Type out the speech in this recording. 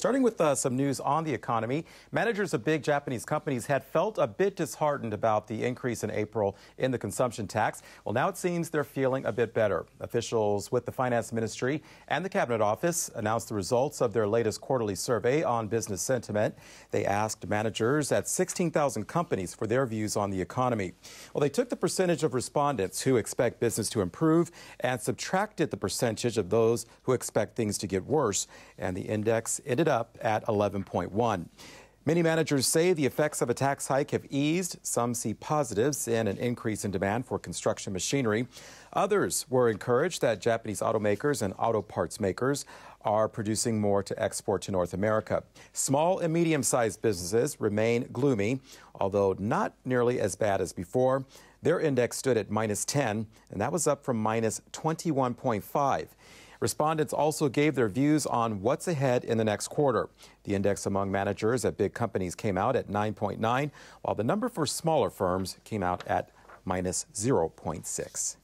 Starting with uh, some news on the economy, managers of big Japanese companies had felt a bit disheartened about the increase in April in the consumption tax. Well, now it seems they're feeling a bit better. Officials with the Finance Ministry and the Cabinet Office announced the results of their latest quarterly survey on business sentiment. They asked managers at 16,000 companies for their views on the economy. Well, they took the percentage of respondents who expect business to improve and subtracted the percentage of those who expect things to get worse, and the index ended ended up at 11.1. Many managers say the effects of a tax hike have eased. Some see positives in an increase in demand for construction machinery. Others were encouraged that Japanese automakers and auto parts makers are producing more to export to North America. Small and medium sized businesses remain gloomy, although not nearly as bad as before. Their index stood at minus 10, and that was up from minus 21.5. Respondents also gave their views on what's ahead in the next quarter. The index among managers at big companies came out at 9.9, while the number for smaller firms came out at minus 0.6.